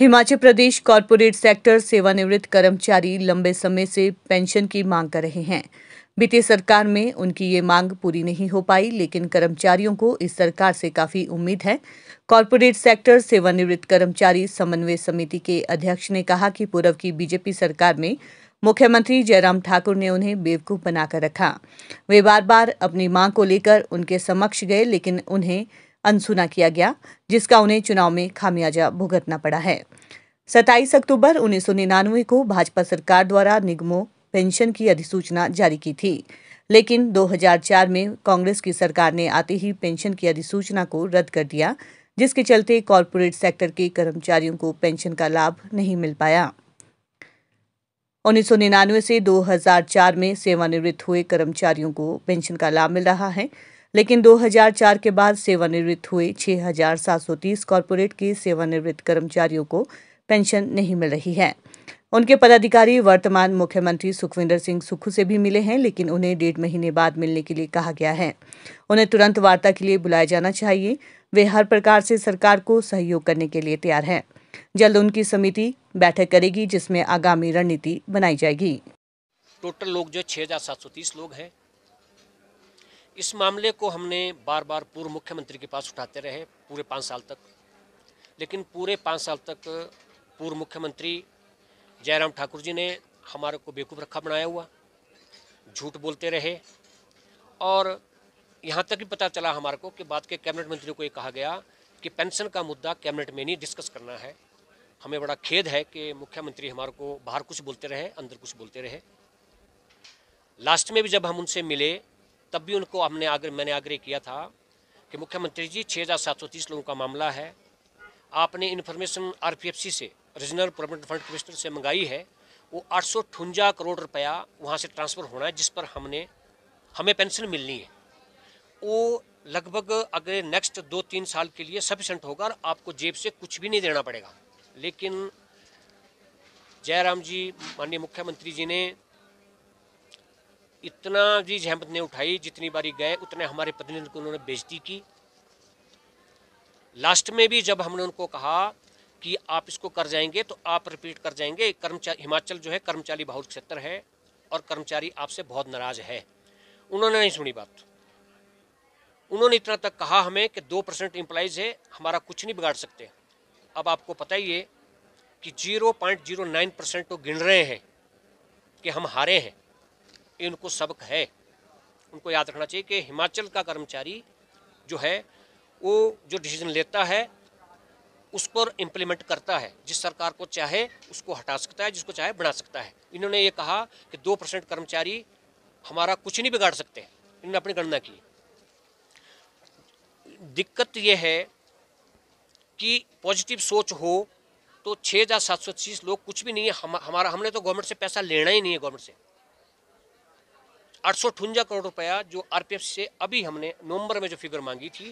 हिमाचल प्रदेश corporate sector सेवानिवृत्त कर्मचारी लंबे समय से पेंशन की मांग कर रहे हैं बीते सरकार में उनकी ये मांग पूरी नहीं हो पाई लेकिन कर्मचारियों को इस सरकार से काफी उम्मीद है कॉरपोरेट सेक्टर सेवानिवृत्त कर्मचारी समन्वय समिति के अध्यक्ष ने कहा कि पूर्व की बीजेपी सरकार में मुख्यमंत्री जयराम ठाकुर ने उन्हें बेवकूफ बनाकर रखा वे बार बार अपनी मांग को लेकर उनके समक्ष गए लेकिन उन्हें अनसुना किया गया जिसका उन्हें चुनाव में खामियाजा भुगतना पड़ा है सत्ताईस अक्टूबर निन्यानवे को भाजपा सरकार द्वारा निगमों पेंशन की अधिसूचना जारी की थी लेकिन 2004 में कांग्रेस की सरकार ने आते ही पेंशन की अधिसूचना को रद्द कर दिया जिसके चलते कॉरपोरेट सेक्टर के कर्मचारियों को पेंशन का लाभ नहीं मिल पाया उन्नीस से 2004 में सेवानिवृत्त हुए कर्मचारियों को पेंशन का लाभ मिल रहा है लेकिन 2004 के बाद सेवानिवृत्त हुए 6,730 कॉरपोरेट के सेवानिवृत्त कर्मचारियों को पेंशन नहीं मिल रही है उनके पदाधिकारी वर्तमान मुख्यमंत्री सुखविंदर सिंह सुक्खू से भी मिले हैं लेकिन उन्हें डेढ़ महीने बाद मिलने के लिए कहा गया है उन्हें तुरंत वार्ता के लिए बुलाया जाना चाहिए वे हर प्रकार से सरकार को सहयोग करने के लिए तैयार हैं जल्द उनकी समिति बैठक करेगी जिसमें आगामी रणनीति बनाई जाएगी टोटल लोग जो छः लोग हैं इस मामले को हमने बार बार पूर्व मुख्यमंत्री के पास उठाते रहे पूरे पाँच साल तक लेकिन पूरे पाँच साल तक पूर्व मुख्यमंत्री जयराम ठाकुर जी ने हमारे को बेवकूफ़ रखा बनाया हुआ झूठ बोलते रहे और यहाँ तक भी पता चला हमारे को कि बाद के कैबिनेट मंत्री को ये कहा गया कि पेंशन का मुद्दा कैबिनेट में नहीं डिस्कस करना है हमें बड़ा खेद है कि मुख्यमंत्री हमारे को बाहर कुछ बोलते रहे अंदर कुछ बोलते रहे लास्ट में भी जब हम उनसे मिले तब भी उनको हमने आग्रह मैंने आग्रह किया था कि मुख्यमंत्री जी छः हज़ार सात सौ तीस लोगों का मामला है आपने इन्फॉर्मेशन आर से रीजनल प्रोविडेंट फंड कमिश्नर से मंगाई है वो आठ सौ करोड़ रुपया वहाँ से ट्रांसफ़र होना है जिस पर हमने हमें पेंशन मिलनी है वो लगभग अगले नेक्स्ट दो तीन साल के लिए सफिशेंट होगा और आपको जेब से कुछ भी नहीं देना पड़ेगा लेकिन जयराम जी माननीय मुख्यमंत्री जी ने इतना जी जहमत ने उठाई जितनी बारी गए उतने हमारे प्रतिनिधि को उन्होंने बेजती की लास्ट में भी जब हमने उनको कहा कि आप इसको कर जाएंगे तो आप रिपीट कर जाएंगे कर्मचारी हिमाचल जो है कर्मचारी बहुल क्षेत्र है और कर्मचारी आपसे बहुत नाराज है उन्होंने नहीं सुनी बात उन्होंने इतना तक कहा हमें कि दो परसेंट इम्प्लाइज है हमारा कुछ नहीं बिगाड़ सकते अब आपको पता ही है कि zero point zero nine percent तो गिन रहे हैं कि हम हारे हैं इनको सबक है उनको याद रखना चाहिए कि हिमाचल का कर्मचारी जो है वो जो डिसीजन लेता है उस पर इम्प्लीमेंट करता है जिस सरकार को चाहे उसको हटा सकता है जिसको चाहे बना सकता है इन्होंने ये कहा कि दो परसेंट कर्मचारी हमारा कुछ नहीं बिगाड़ सकते इन्होंने अपनी गणना की दिक्कत यह है कि पॉजिटिव सोच हो तो छः हज़ार सात सौ तीस लोग कुछ भी नहीं है हम, हमारा हमने तो गवर्नमेंट से पैसा लेना ही नहीं है गवर्नमेंट से आठ करोड़ रुपया जो आर से अभी हमने नवंबर में जो फिगर मांगी थी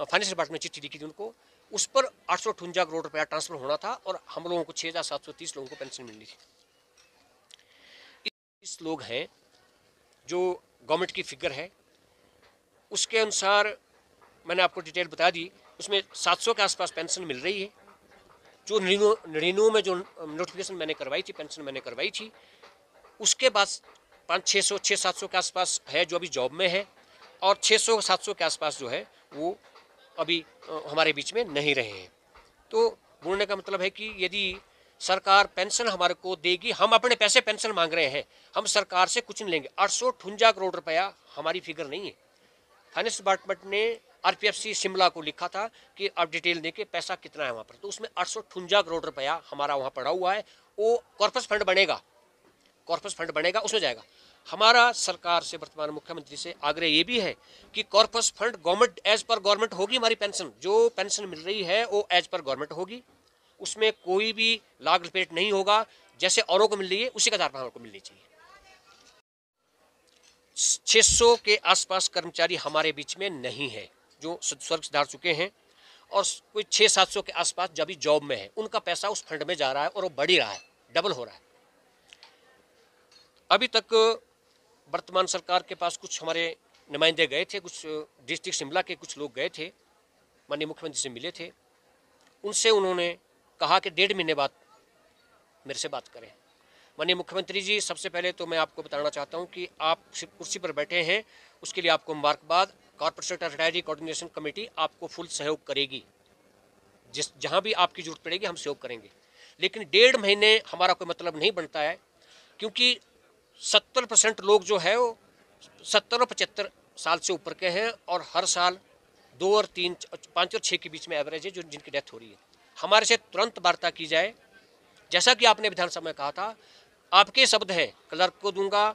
फाइनेंस डिपार्टमेंट चिट्ठी लिखी थी उनको उस पर आठ करोड़ रुपया ट्रांसफर होना था और हम लोगों को छः लोगों को पेंशन मिलनी थी इस लोग हैं जो गवर्नमेंट की फिगर है उसके अनुसार मैंने आपको डिटेल बता दी उसमें 700 के आसपास पेंशन मिल रही है जो निर्णयों में जो नोटिफिकेशन मैंने करवाई थी पेंशन मैंने करवाई थी उसके बाद पाँच छः सौ छः सात सौ के आसपास है जो अभी जॉब में है और छः सौ सात सौ के आसपास जो है वो अभी हमारे बीच में नहीं रहे हैं तो बोलने का मतलब है कि यदि सरकार पेंशन हमारे को देगी हम अपने पैसे पेंशन मांग रहे हैं हम सरकार से कुछ नहीं लेंगे आठ सौ ठुंजा करोड़ रुपया हमारी फिगर नहीं है फाइनेंस डिपार्टमेंट ने आरपीएफसी शिमला को लिखा था कि आप डिटेल दें पैसा कितना है वहाँ पर तो उसमें आठ सौ ठुंजा करोड़ रुपया हमारा वहाँ पड़ा हुआ है वो कॉर्पस फंड बनेगा कॉर्पस फंड बनेगा उसमें जाएगा हमारा सरकार से वर्तमान मुख्यमंत्री से आग्रह ये भी है कि कॉर्पस फंड गवर्नमेंट एज पर गवर्नमेंट होगी हमारी पेंशन जो पेंशन मिल रही है वो एज पर गवर्नमेंट होगी उसमें कोई भी लाग लपेट नहीं होगा जैसे औरों को मिल रही है उसी के आधार पर हमको मिलनी चाहिए 600 के आसपास कर्मचारी हमारे बीच में नहीं है जो स्वर्ग सुधार चुके हैं और कोई छः सात सौ के आसपास जब भी जॉब में है उनका पैसा उस फंड में जा रहा है और वो बढ़ ही रहा है डबल हो रहा है अभी तक वर्तमान सरकार के पास कुछ हमारे नुमाइंदे गए थे कुछ डिस्ट्रिक्ट शिमला के कुछ लोग गए थे माननीय मुख्यमंत्री से मिले थे उनसे उन्होंने कहा कि डेढ़ महीने बाद मेरे से बात करें माननीय मुख्यमंत्री जी सबसे पहले तो मैं आपको बताना चाहता हूं कि आप कुर्सी पर बैठे हैं उसके लिए आपको मुबारकबाद corporate sector retiree coordination committee आपको फुल सहयोग करेगी जिस जहां भी आपकी जरूरत पड़ेगी हम सहयोग करेंगे लेकिन डेढ़ महीने हमारा कोई मतलब नहीं बनता है क्योंकि सत्तर परसेंट लोग जो है वो सत्तर और पचहत्तर साल से ऊपर के हैं और हर साल दो और तीन पाँच और छः के बीच में एवरेज है जो जिनकी डेथ हो रही है हमारे से तुरंत वार्ता की जाए जैसा कि आपने विधानसभा में कहा था आपके शब्द हैं क्लर्क को दूंगा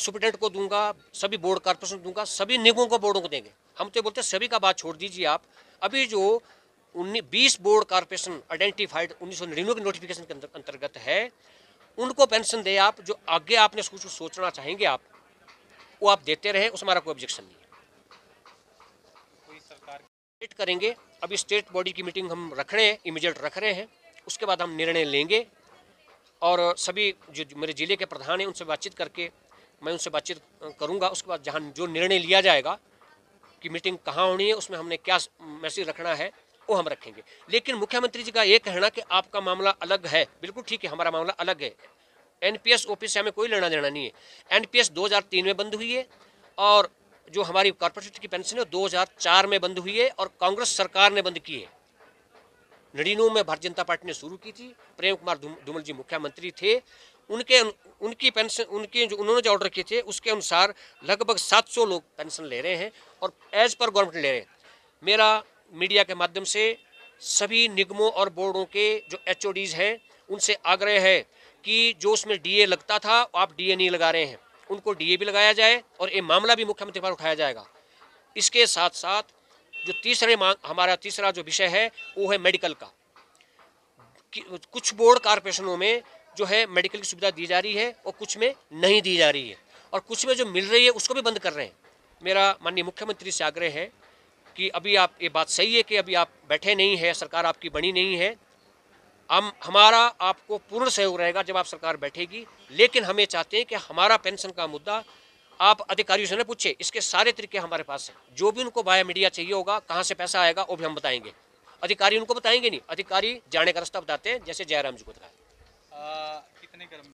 सुप्रिटेंडेंट को दूंगा सभी बोर्ड कॉर्पोरेशन दूंगा सभी निगमों को बोर्डों को देंगे हम तो बोलते हैं सभी का बात छोड़ दीजिए आप अभी जो उन्नीस बीस बोर्ड कॉर्पोरेशन आइडेंटिफाइड उन्नीस सौ के नोटिफिकेशन के अंतर्गत है उनको पेंशन दें आप जो आगे आपने कुछ सोचना चाहेंगे आप वो आप देते रहें उसमें हमारा कोई ऑब्जेक्शन नहीं है स्टेट करेंगे अभी स्टेट बॉडी की मीटिंग हम रख रहे हैं इमिजिएट रख रहे हैं उसके बाद हम निर्णय लेंगे और सभी जो मेरे ज़िले के प्रधान हैं उनसे बातचीत करके मैं उनसे बातचीत करूंगा उसके बाद जहाँ जो निर्णय लिया जाएगा कि मीटिंग कहाँ होनी है उसमें हमने क्या मैसेज रखना है वो हम रखेंगे लेकिन मुख्यमंत्री जी का ये कहना कि आपका मामला अलग है बिल्कुल ठीक है हमारा मामला अलग है एनपीएस ओपी से हमें कोई लेना देना नहीं है एनपीएस 2003 में बंद हुई है और जो हमारी कॉरपोरेट की पेंशन है दो हजार में बंद हुई है और कांग्रेस सरकार ने बंद की है नड़ीनों में भारतीय जनता पार्टी ने शुरू की थी प्रेम कुमार धूमल जी मुख्यमंत्री थे उनके उनकी पेंशन उनके जो उन्होंने जो ऑर्डर किए थे उसके अनुसार लगभग 700 लोग पेंशन ले रहे हैं और एज पर गवर्नमेंट ले रहे हैं मेरा मीडिया के माध्यम से सभी निगमों और बोर्डों के जो एच हैं उनसे आग्रह है कि जो उसमें डीए लगता था आप डीए नहीं लगा रहे हैं उनको डीए भी लगाया जाए और ये मामला भी मुख्यमंत्री पर उठाया जाएगा इसके साथ साथ जो तीसरे मांग हमारा तीसरा जो विषय है वो है मेडिकल का कुछ बोर्ड कारपोरेशनों में जो है मेडिकल की सुविधा दी जा रही है और कुछ में नहीं दी जा रही है और कुछ में जो मिल रही है उसको भी बंद कर रहे हैं मेरा माननीय मुख्यमंत्री से आग्रह है कि अभी आप ये बात सही है कि अभी आप बैठे नहीं हैं सरकार आपकी बनी नहीं है हम हमारा आपको पूर्ण सहयोग रहेगा जब आप सरकार बैठेगी लेकिन हमें चाहते हैं कि हमारा पेंशन का मुद्दा आप अधिकारियों से ना पूछे इसके सारे तरीके हमारे पास हैं जो भी उनको बाया मीडिया चाहिए होगा कहाँ से पैसा आएगा वो भी हम बताएंगे अधिकारी उनको बताएंगे नहीं अधिकारी जाने का रास्ता बताते हैं जैसे जयराम जी को बताया कितने